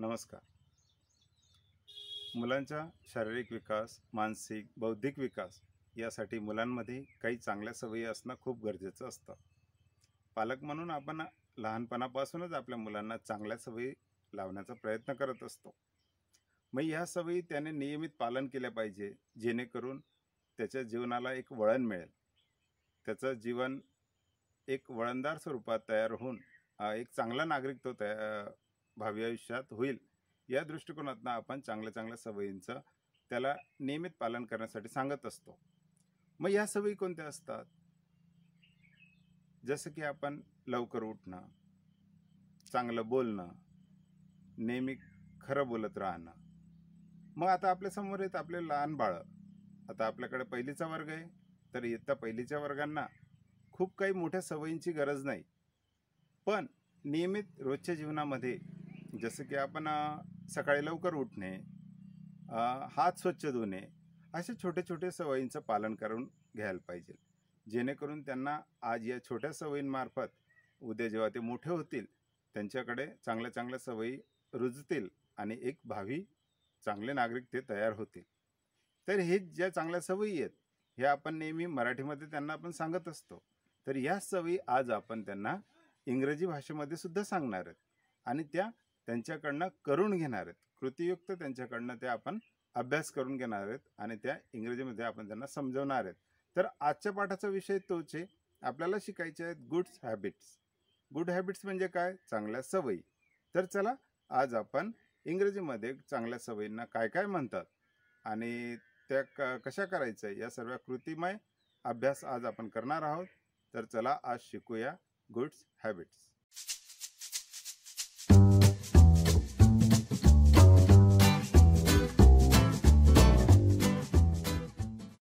नमस्कार मुलांचा शारीरिक विकास मानसिक बौद्धिक विकास यासाठी मुलांमध्ये काही चांगल्या सवयी असणं खूप गरजेचं असतं पालक म्हणून आपण लहानपणापासूनच आपल्या मुलांना चांगल्या सवयी लावण्याचा प्रयत्न करत असतो मग ह्या सवयी त्याने नियमित पालन केल्या पाहिजे जेणेकरून त्याच्या जीवनाला एक वळण मिळेल त्याचं जीवन एक वळणदार स्वरूपात तयार होऊन एक चांगला नागरिक तो तया भावी आयुष्यात होईल या दृष्टिकोनातनं आपण चांगल्या चांगल्या सवयींचं त्याला नियमित पालन करण्यासाठी सांगत असतो मग या सवयी कोणत्या असतात जसं की आपण लवकर उठणं चांगलं बोलणं नेहमी खरं बोलत राहणं मग आता आपल्यासमोर येत आपले लहान बाळं आता आपल्याकडे पहिलीचा वर्ग आहे तर इयत्ता पहिलीच्या वर्गांना खूप काही मोठ्या सवयींची गरज नाही पण नियमित रोजच्या जीवनामध्ये जसं की आपण सकाळी लवकर उठणे हात स्वच्छ धुणे असे छोटे छोटे सवयींचं पालन करून घ्यायला पाहिजे जेणेकरून त्यांना आज या छोट्या सवयींमार्फत उद्या जेव्हा ते मोठे होतील त्यांच्याकडे चांगल्या चांगल्या सवयी रुजतील आणि एक भावी चांगले नागरिक ते तयार होतील तर हे ज्या चांगल्या सवयी आहेत हे आपण नेहमी मराठीमध्ये त्यांना आपण सांगत असतो तर या सवयी आज आपण त्यांना इंग्रजी भाषेमध्ये सुद्धा सांगणार आहेत आणि त्या त्यांच्याकडनं करून घेणार आहेत कृतीयुक्त त्यांच्याकडनं ते आपण अभ्यास करून घेणार आहेत आणि त्या इंग्रजीमध्ये आपण त्यांना समजवणार आहेत तर आजच्या पाठाचा विषय तोच आहे आपल्याला शिकायचे आहेत गुड्स हॅबिट्स गुड हॅबिट्स म्हणजे काय चांगल्या सवयी तर चला आज आपण इंग्रजीमध्ये चांगल्या सवयींना काय काय म्हणतात आणि त्या क कशा करायचं या सर्व कृतिमय अभ्यास आज आपण करणार आहोत तर चला आज शिकूया गुड्स हॅबिट्स